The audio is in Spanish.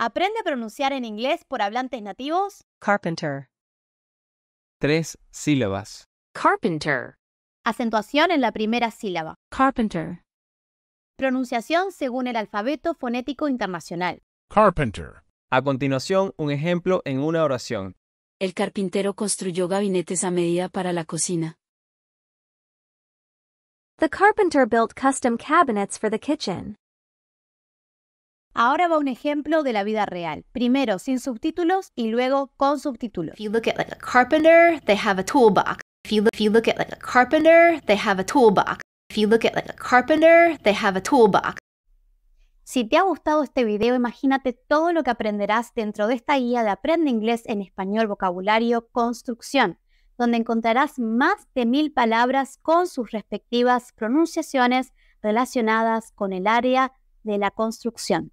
Aprende a pronunciar en inglés por hablantes nativos. Carpenter. Tres sílabas. Carpenter. Acentuación en la primera sílaba. Carpenter. Pronunciación según el alfabeto fonético internacional. Carpenter. A continuación, un ejemplo en una oración. El carpintero construyó gabinetes a medida para la cocina. The carpenter built custom cabinets for the kitchen. Ahora va un ejemplo de la vida real. Primero sin subtítulos y luego con subtítulos. Si te ha gustado este video, imagínate todo lo que aprenderás dentro de esta guía de Aprende Inglés en Español Vocabulario Construcción, donde encontrarás más de mil palabras con sus respectivas pronunciaciones relacionadas con el área de la construcción.